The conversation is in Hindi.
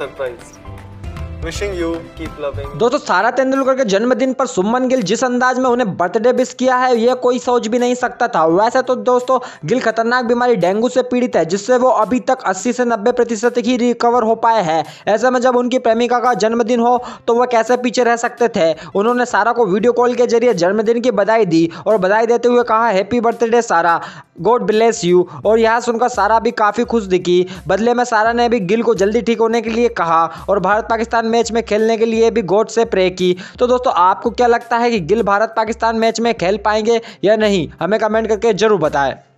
surprised. Wishing you keep loving दोस्तों सारा तेंदुलकर के जन्मदिन पर सुमन गिल जिस अंदाज में उन्हें बर्थडे विश किया है ये कोई सोच भी नहीं सकता था वैसे तो दोस्तों गिल खतरनाक बीमारी डेंगू से पीड़ित है जिससे वो अभी तक 80 से 90 प्रतिशत ही रिकवर हो पाए हैं ऐसे में जब उनकी प्रेमिका का जन्मदिन हो तो वह कैसे पीछे रह सकते थे उन्होंने सारा को वीडियो कॉल के जरिए जन्मदिन की बधाई दी और बधाई देते हुए कहा happy birthday Sara God bless you और यह सुनकर सारा भी काफ़ी खुश दिखी बदले में सारा ने भी गिल को जल्दी ठीक होने के लिए कहा और भारत पाकिस्तान मैच में खेलने के लिए भी गोट से प्रे की तो दोस्तों आपको क्या लगता है कि गिल भारत पाकिस्तान मैच में खेल पाएंगे या नहीं हमें कमेंट करके जरूर बताएं